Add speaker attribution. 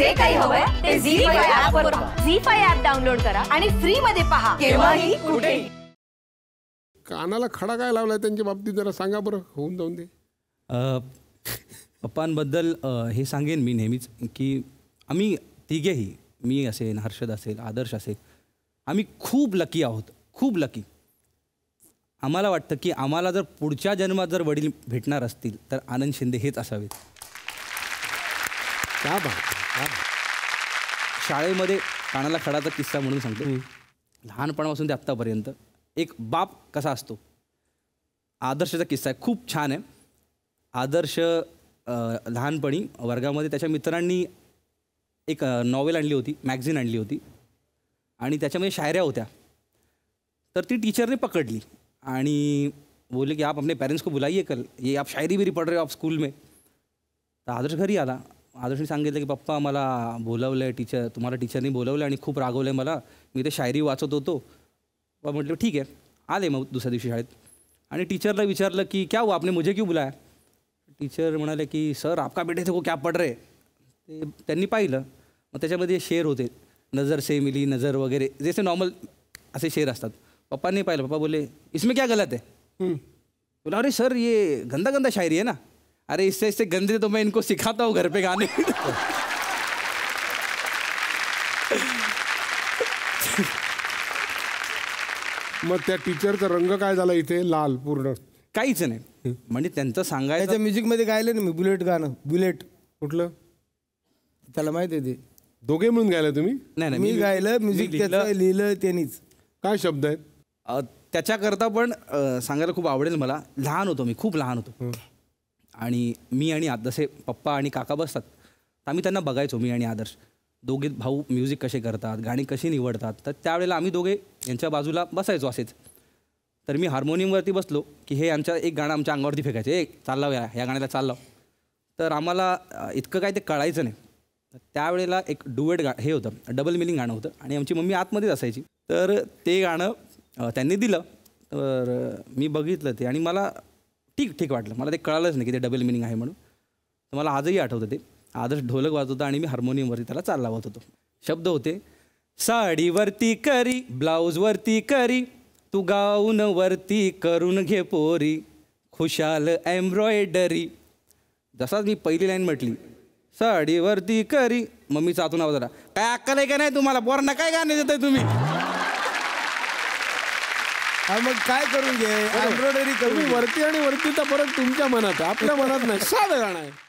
Speaker 1: जे काही हवंय ते झी फाय ऍप वर झी फाय ऍप डाउनलोड करा आणि फ्री मध्ये पहा केव्हाही कुठेही कानाला खडा काय लावलाय त्यांच्या बाबतीत जरा सांगा बरं होऊन जाऊन दे पप्पांबद्दल हे सांगेन मी नेहमीच की आम्ही तिघेही मी असेल हर्षद असेल आदर्श असेल आम्ही खूप लकी आहोत खूप लकी आम्हाला वाटतं की आम्हाला जर पुढच्या जन्मात जर वडील भेटणार असतील तर आनंद शिंदे हेच असावेत शाळेमध्ये कानाला खडाचा किस्सा म्हणून सांगतो लहानपणापासून ते आत्तापर्यंत एक बाप कसा असतो आदर्शचा किस्सा आहे खूप छान आहे आदर्श लहानपणी वर्गामध्ये त्याच्या मित्रांनी एक नॉवेल आणली होती मॅग्झिन आणली होती आणि त्याच्यामध्ये शायऱ्या होत्या तर ती टीचरने पकडली आणि बोलले की आप अपने पेरेंट्स को बुलाइए कल ये आप शायरी बिरी पढ़ रहे हो आप स्कूल में तर आदर्श घरी आला आदर्शने सांगितलं की पप्पा मला बोलावलं आहे टीचर तुम्हाला टीचरनी बोलवलं आणि खूप रागवलं आहे मला मी ते शायरी वाचत होतो म्हटलं ठीक आहे आले मग दुसऱ्या दिवशी शाळेत आणि टीचरला विचारलं की क्या हुआ आपने मुझे क्यों बुलाया टीचर म्हणाले की सर आपका बेटे थे को क्या पड रे ते त्यांनी पाहिलं मग त्याच्यामध्ये शेर होते नजर से मिली नजर वगैरे जसे नॉर्मल असे शेर असतात पप्पांनी पाहिलं पप्पा बोले इसमें क्या गलत आहे बोला अरे सर ये गंदा गंदा शायरी आहे ना अरे इससे इससे गंदे तो मैं इनको सिखाता हूँ घर पे गाने मग त्या टीचरचा रंग काय झाला इथे लाल पूर्ण काहीच नाही म्हणजे त्यांचं सांगायचं त्याच्या म्युझिकमध्ये गायलं ना मी बुलेट गाणं बुलेट कुठलं त्याला माहिती आहे ते दोघे मिळून गायलं तुम्ही नाही नाही मी गायलं म्युझिक लिहिलं त्यांनीच काय शब्द आहेत त्याच्याकरता पण सांगायला खूप आवडेल मला लहान होतो मी खूप लहान होतो आणि मी आणि जसे पप्पा आणि काका बसतात तर आम्ही त्यांना बघायचो मी आणि आदर्श दोघे भाऊ म्युझिक कसे करतात गाणी कशी निवडतात तर त्यावेळेला आम्ही दोघे यांच्या बाजूला बसायचो असेच तर मी हार्मोनियमवरती बसलो की हे आमच्या एक गाणं आमच्या अंगावरती फेकायचं एक चाललाव या या गाण्याला चाललाव तर आम्हाला इतकं काय ते कळायचं नाही त्यावेळेला एक डुएट गा हे होतं डबल मिनिंग गाणं होतं आणि आमची मम्मी आतमध्येच असायची तर ते गाणं त्यांनी दिलं तर मी बघितलं ते आणि मला ठीक ठीक वाटलं मला ते कळालंच नाही की ते डबल मिनिंग आहे म्हणून तर मला आजही आठवतं ते आदर्श ढोलक होता आणि मी हार्मोनियमवरती त्याला चाल लावत होतो शब्द होते साडीवरती करी ब्लाऊजवरती करी तू गाऊन वरती करून घे पोरी खुशाल एम्ब्रॉयडरी जसाच मी पहिली लाईन म्हटली साडीवरती करी मम्मीचा आतून आवाज आला काय अक्कल आहे का नाही तुम्हाला पोरांना काय गाणे आहे तुम्ही मग काय करून घे एम्ब्रॉयडरी करून वरती आणि वरती तर परत तुमच्या मनात आपल्या मनात नाही साधं गाणं आहे